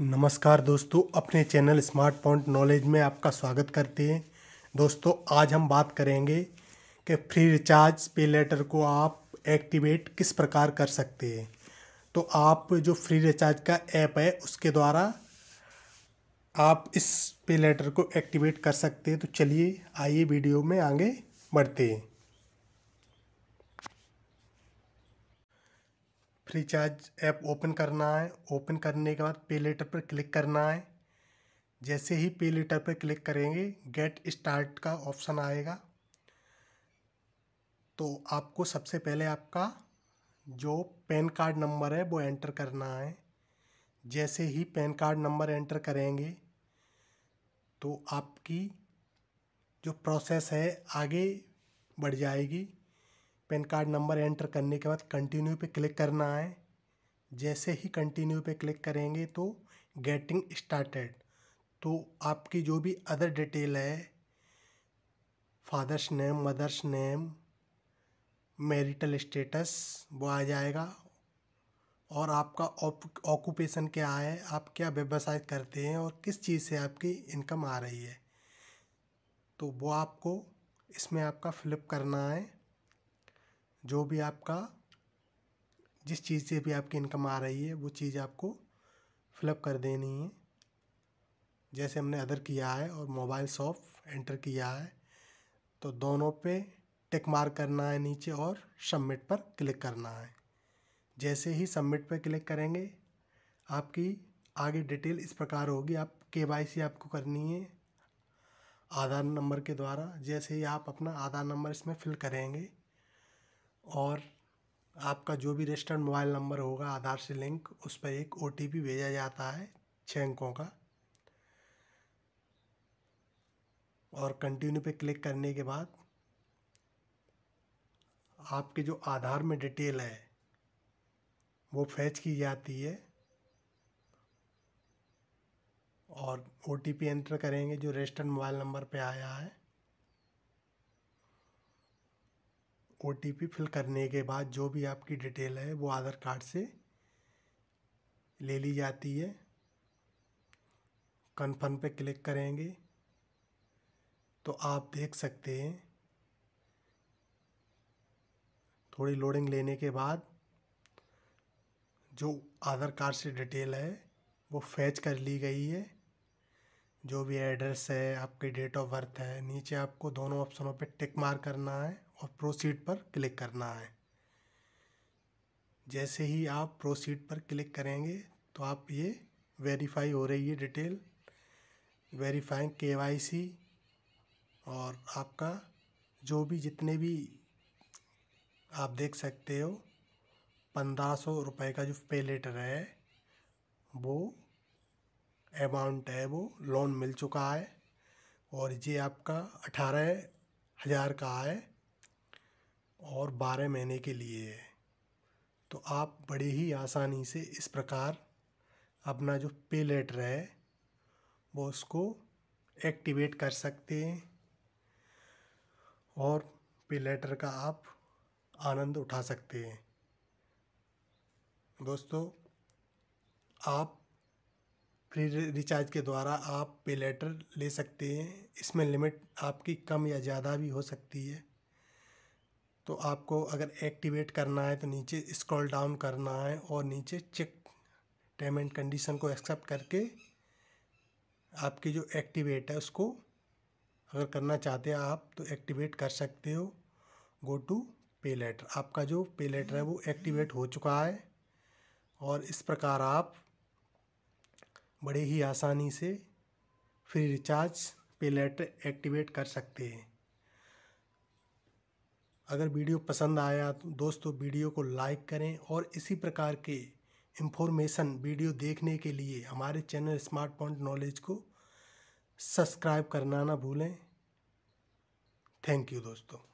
नमस्कार दोस्तों अपने चैनल स्मार्ट पॉइंट नॉलेज में आपका स्वागत करते हैं दोस्तों आज हम बात करेंगे कि फ्री रिचार्ज पे लेटर को आप एक्टिवेट किस प्रकार कर सकते हैं तो आप जो फ्री रिचार्ज का ऐप है उसके द्वारा आप इस पे लेटर को एक्टिवेट कर सकते हैं तो चलिए आइए वीडियो में आगे बढ़ते हैं फ्री चार्ज ऐप ओपन करना है ओपन करने के बाद पे लेटर पर क्लिक करना है जैसे ही पे लेटर पर क्लिक करेंगे गेट स्टार्ट का ऑप्शन आएगा तो आपको सबसे पहले आपका जो पैन कार्ड नंबर है वो एंटर करना है जैसे ही पैन कार्ड नंबर एंटर करेंगे तो आपकी जो प्रोसेस है आगे बढ़ जाएगी पेन कार्ड नंबर एंटर करने के बाद कंटिन्यू पे क्लिक करना है जैसे ही कंटिन्यू पे क्लिक करेंगे तो गेटिंग स्टार्टेड तो आपकी जो भी अदर डिटेल है father's name mother's name marital status वो आ जाएगा और आपका ऑक्यूपेशन क्या है आप क्या व्यवसाय करते हैं और किस चीज़ से आपकी इनकम आ रही है तो वो आपको इसमें आपका फ्लिप करना है जो भी आपका जिस चीज़ से भी आपकी इनकम आ रही है वो चीज़ आपको फिलअप कर देनी है जैसे हमने अदर किया है और मोबाइल शॉप एंटर किया है तो दोनों पे टिक मार करना है नीचे और सबमिट पर क्लिक करना है जैसे ही सबमिट पर क्लिक करेंगे आपकी आगे डिटेल इस प्रकार होगी आप के वाई सी आपको करनी है आधार नंबर के द्वारा जैसे ही आप अपना आधार नंबर इसमें फिल करेंगे और आपका जो भी रजिस्टर्ड मोबाइल नंबर होगा आधार से लिंक उस पर एक ओ भेजा जाता है छः अंकों का और कंटिन्यू पे क्लिक करने के बाद आपके जो आधार में डिटेल है वो फैच की जाती है और ओ एंटर करेंगे जो रजिस्टर्ड मोबाइल नंबर पे आया है ओ टी पी फिल करने के बाद जो भी आपकी डिटेल है वो आधार कार्ड से ले ली जाती है कन्फर्म पे क्लिक करेंगे तो आप देख सकते हैं थोड़ी लोडिंग लेने के बाद जो आधार कार्ड से डिटेल है वो फैच कर ली गई है जो भी एड्रेस है आपके डेट ऑफ बर्थ है नीचे आपको दोनों ऑप्शनों पे टिक मार करना है और प्रोसीड पर क्लिक करना है जैसे ही आप प्रोसीड पर क्लिक करेंगे तो आप ये वेरीफाई हो रही है डिटेल वेरीफाइंग केवाईसी और आपका जो भी जितने भी आप देख सकते हो पंद्रह सौ रुपये का जो पे लेटर है वो अमाउंट है वो लोन मिल चुका है और ये आपका अठारह हज़ार का है और बारह महीने के लिए है तो आप बड़े ही आसानी से इस प्रकार अपना जो पे लेटर है वो उसको एक्टिवेट कर सकते हैं और पे लेटर का आप आनंद उठा सकते हैं दोस्तों आप फ्री रिचार्ज के द्वारा आप पे लेटर ले सकते हैं इसमें लिमिट आपकी कम या ज़्यादा भी हो सकती है तो आपको अगर एक्टिवेट करना है तो नीचे स्क्रॉल डाउन करना है और नीचे चेक टर्म एंड कंडीशन को एक्सेप्ट करके आपकी जो एक्टिवेट है उसको अगर करना चाहते हैं आप तो एक्टिवेट कर सकते हो गो टू पे लेटर आपका जो पे लेटर है वो एक्टिवेट हो चुका है और इस प्रकार आप बड़े ही आसानी से फ्री रिचार्ज पे लेटर एक्टिवेट कर सकते हैं अगर वीडियो पसंद आया तो दोस्तों वीडियो को लाइक करें और इसी प्रकार के इंफॉर्मेशन वीडियो देखने के लिए हमारे चैनल स्मार्ट पॉइंट नॉलेज को सब्सक्राइब करना ना भूलें थैंक यू दोस्तों